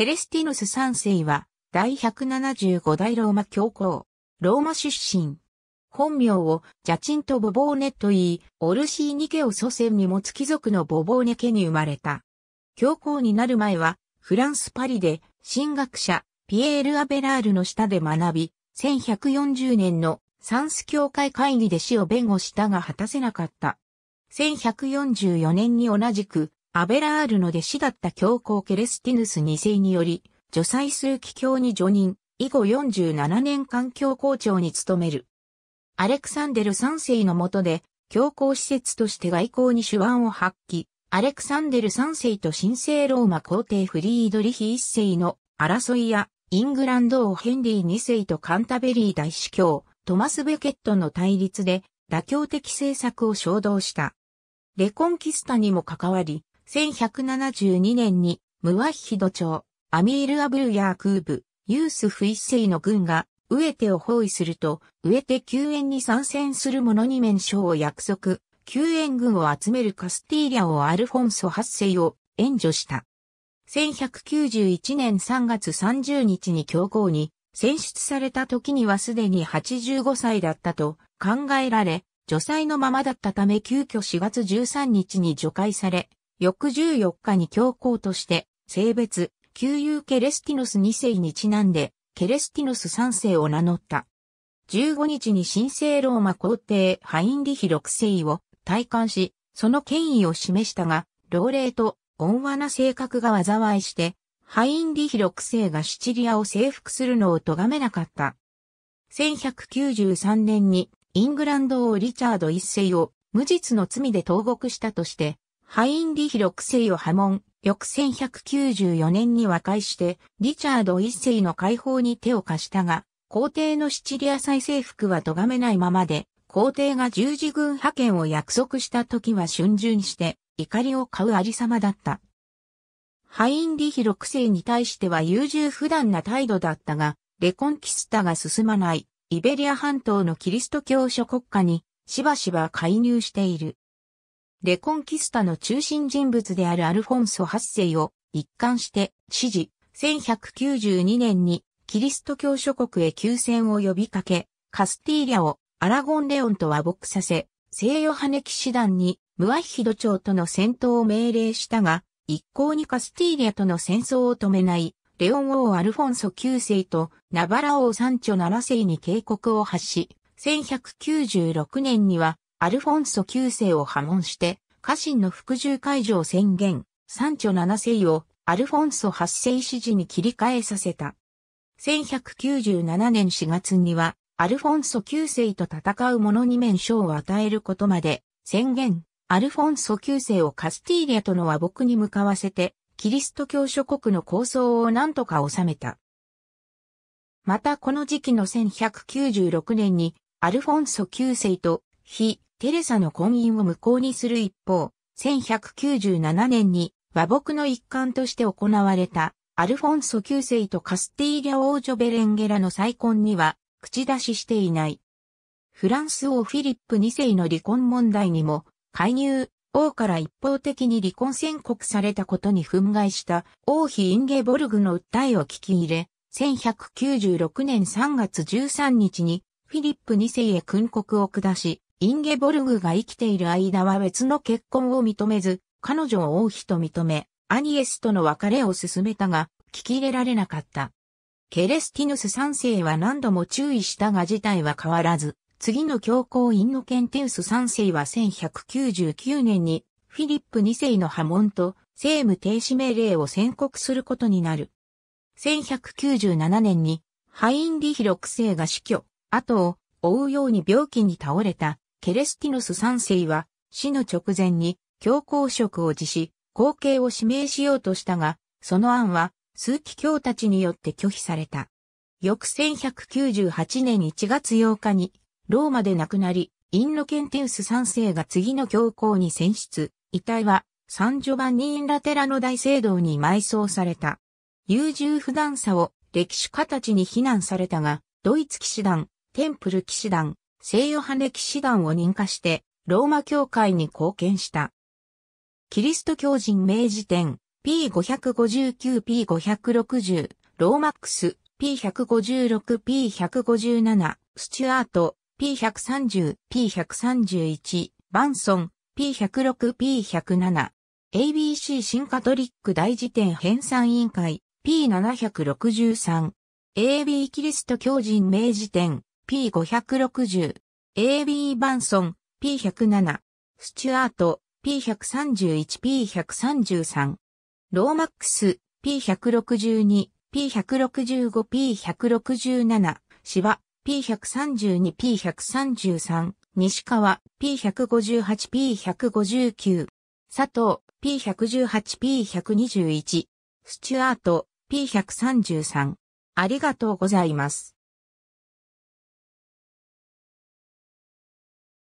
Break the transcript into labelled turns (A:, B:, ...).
A: ケレスティヌス三世は、第175代ローマ教皇、ローマ出身。本名をジャチンとボボーネと言い、オルシーニケを祖先に持つ貴族のボボーネ家に生まれた。教皇になる前は、フランスパリで、神学者、ピエール・アベラールの下で学び、1140年のサンス教会会議で死を弁護したが果たせなかった。1144年に同じく、アベラールの弟子だった教皇ケレスティヌス2世により、女祭枢機教に助任、以後47年間教皇庁に務める。アレクサンデル3世の下で、教皇施設として外交に手腕を発揮、アレクサンデル3世と神聖ローマ皇帝フリードリヒ1世の争いや、イングランド王ヘンリー2世とカンタベリー大司教、トマス・ベケットの対立で、妥協的政策を衝動した。レコンキスタにも関わり、1172年にムワッヒド朝、アミール・アブル・ヤークーブ、ユースフ一世の軍が、ウエテを包囲すると、ウエテ救援に参戦する者に面賞を約束、救援軍を集めるカスティーリャをアルフォンソ8世を援助した。1191年3月30日に教皇に選出された時にはすでに85歳だったと考えられ、除災のままだったため急遽4月13日に除会され、翌14日に教皇として、性別、旧友ケレスティノス2世にちなんで、ケレスティノス3世を名乗った。15日に神聖ローマ皇帝ハインリヒ6世を退官し、その権威を示したが、老齢と温和な性格が災いして、ハインリヒ6世がシチリアを征服するのを咎めなかった。1193年にイングランド王リチャード1世を無実の罪で投獄したとして、ハインリヒ6世を破門、翌1194年に和解して、リチャード1世の解放に手を貸したが、皇帝のシチリア再征服は咎めないままで、皇帝が十字軍派遣を約束した時は春巡して、怒りを買うありさまだった。ハインリヒ6世に対しては優柔不断な態度だったが、レコンキスタが進まない、イベリア半島のキリスト教諸国家に、しばしば介入している。レコンキスタの中心人物であるアルフォンソ8世を一貫して支持、1192年にキリスト教諸国へ休戦を呼びかけ、カスティーリャをアラゴンレオンと和睦させ、聖ヨハネ騎士団にムアヒド朝との戦闘を命令したが、一向にカスティーリャとの戦争を止めない、レオン王アルフォンソ9世とナバラ王サンチョ7世に警告を発し、1196年にはアルフォンソ9世を破門して、家臣の服従解除を宣言、三女七世をアルフォンソ八世支持に切り替えさせた。1197年4月には、アルフォンソ9世と戦う者に面相を与えることまで、宣言、アルフォンソ9世をカスティーリアとの和睦に向かわせて、キリスト教諸国の構想を何とか収めた。またこの時期の1196年に、アルフォンソ9世と、非テレサの婚姻を無効にする一方、1197年に和睦の一環として行われたアルフォンソ9世とカスティーリャ王女ベレンゲラの再婚には口出ししていない。フランス王フィリップ2世の離婚問題にも介入、王から一方的に離婚宣告されたことに憤慨した王妃インゲボルグの訴えを聞き入れ、1196年3月13日にフィリップ2世へ訓告を下し、インゲボルグが生きている間は別の結婚を認めず、彼女を王妃と認め、アニエスとの別れを進めたが、聞き入れられなかった。ケレスティヌス3世は何度も注意したが事態は変わらず、次の教皇インノケンテウス3世は1199年にフィリップ2世の破門と政務停止命令を宣告することになる。1197年にハインリヒ6世が死去、後を追うように病気に倒れたケレスティノス三世は死の直前に教皇職を辞し、後継を指名しようとしたが、その案は数奇教たちによって拒否された。翌1198年1月8日にローマで亡くなり、インロケンテウス三世が次の教皇に選出、遺体はサンジョバニーンラテラの大聖堂に埋葬された。優柔不断さを歴史家たちに非難されたが、ドイツ騎士団、テンプル騎士団、聖ヨハネ騎士団を認可して、ローマ教会に貢献した。キリスト教人名治典 P559P560 ローマックス P156P157 スチュアート P130P131 バンソン P106P107 ABC 新カトリック大辞典編纂委員会 P763AB キリスト教人名治典 P560、AB バンソン、P107、スチュアート、P131、P133、ローマックス、P162、P165、P167、芝、P132、P133、西川、P158、P159、佐藤、P118、P121、スチュアート、P133。ありがとうございます。